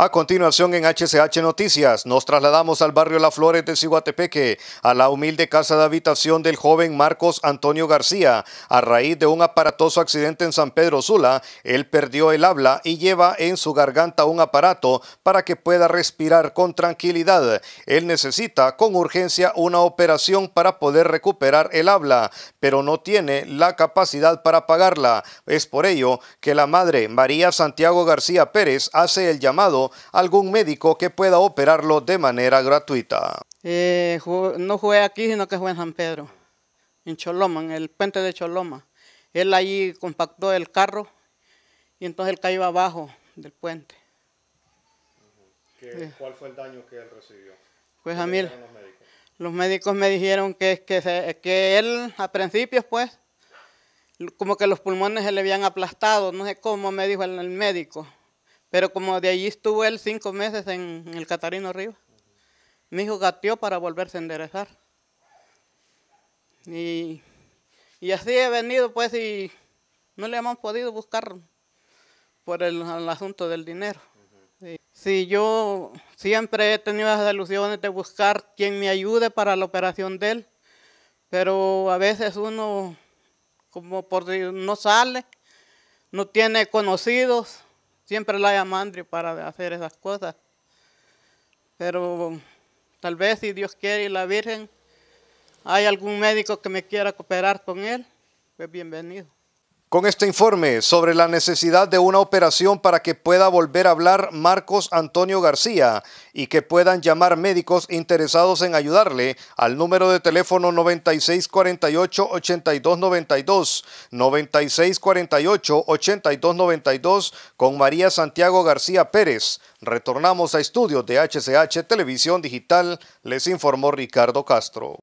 A continuación en HCH Noticias nos trasladamos al barrio La Flores de Cihuatepeque, a la humilde casa de habitación del joven Marcos Antonio García. A raíz de un aparatoso accidente en San Pedro Sula, él perdió el habla y lleva en su garganta un aparato para que pueda respirar con tranquilidad. Él necesita con urgencia una operación para poder recuperar el habla, pero no tiene la capacidad para pagarla. Es por ello que la madre María Santiago García Pérez hace el llamado algún médico que pueda operarlo de manera gratuita. Eh, no jugué aquí, sino que jugué en San Pedro, en Choloma, en el puente de Choloma. Él allí compactó el carro y entonces él cayó abajo del puente. Eh. ¿Cuál fue el daño que él recibió? Pues a mí los médicos? me dijeron que, que, que él a principios pues como que los pulmones se le habían aplastado, no sé cómo me dijo el médico. Pero como de allí estuvo él cinco meses en, el Catarino Rivas, mi hijo gateó para volverse a enderezar. Y, y, así he venido, pues, y no le hemos podido buscar por el, asunto del dinero. Sí, yo siempre he tenido las ilusiones de buscar quien me ayude para la operación de él, pero a veces uno, como por no sale, no tiene conocidos, siempre la mandri para hacer esas cosas. Pero tal vez si Dios quiere y la Virgen, hay algún médico que me quiera cooperar con él, pues bienvenido. Con este informe sobre la necesidad de una operación para que pueda volver a hablar Marcos Antonio García y que puedan llamar médicos interesados en ayudarle al número de teléfono 9648-8292, 9648-8292 con María Santiago García Pérez. Retornamos a estudios de HCH Televisión Digital, les informó Ricardo Castro.